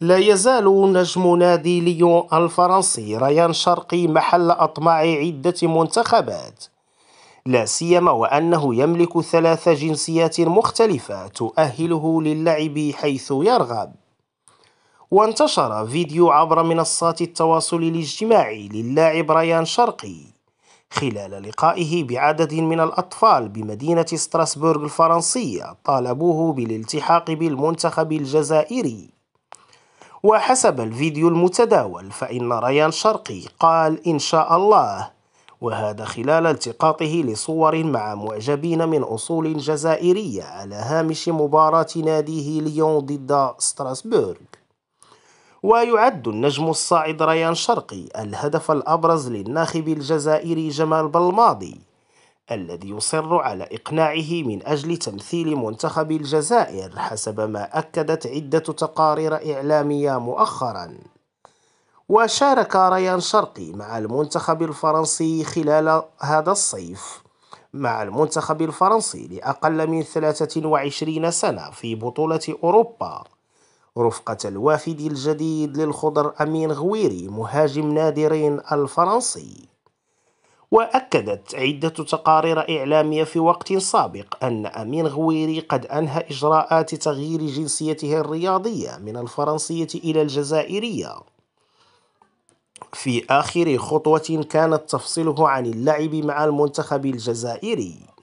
لا يزال نجم نادي ليون الفرنسي ريان شرقي محل أطماع عدة منتخبات لا سيما وأنه يملك ثلاث جنسيات مختلفة تؤهله للعب حيث يرغب وانتشر فيديو عبر منصات التواصل الاجتماعي للاعب ريان شرقي خلال لقائه بعدد من الأطفال بمدينة ستراسبورغ الفرنسية طالبوه بالالتحاق بالمنتخب الجزائري وحسب الفيديو المتداول فإن ريان شرقي قال إن شاء الله وهذا خلال التقاطه لصور مع معجبين من أصول جزائرية على هامش مباراة ناديه ليون ضد ستراسبورغ ويعد النجم الصاعد ريان شرقي الهدف الأبرز للناخب الجزائري جمال بلماضي الذي يصر على إقناعه من أجل تمثيل منتخب الجزائر حسب ما أكدت عدة تقارير إعلامية مؤخراً وشارك ريان شرقي مع المنتخب الفرنسي خلال هذا الصيف مع المنتخب الفرنسي لأقل من 23 سنة في بطولة أوروبا رفقة الوافد الجديد للخضر أمين غويري مهاجم نادرين الفرنسي وأكدت عدة تقارير إعلامية في وقت سابق أن أمين غويري قد أنهى إجراءات تغيير جنسيته الرياضية من الفرنسية إلى الجزائرية في آخر خطوة كانت تفصله عن اللعب مع المنتخب الجزائري